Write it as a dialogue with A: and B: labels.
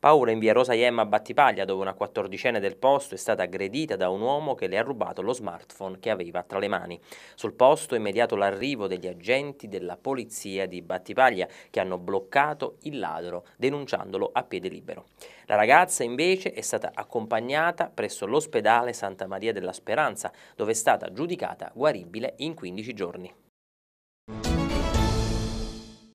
A: Paura in via Rosa Iemma a Battipaglia, dove una quattordicenne del posto è stata aggredita da un uomo che le ha rubato lo smartphone che aveva tra le mani. Sul posto è immediato l'arrivo degli agenti della polizia di Battipaglia che hanno bloccato il ladro denunciandolo a piede libero. La ragazza invece è stata accompagnata presso l'ospedale Santa Maria della Speranza, dove è stata giudicata guaribile in 15 giorni.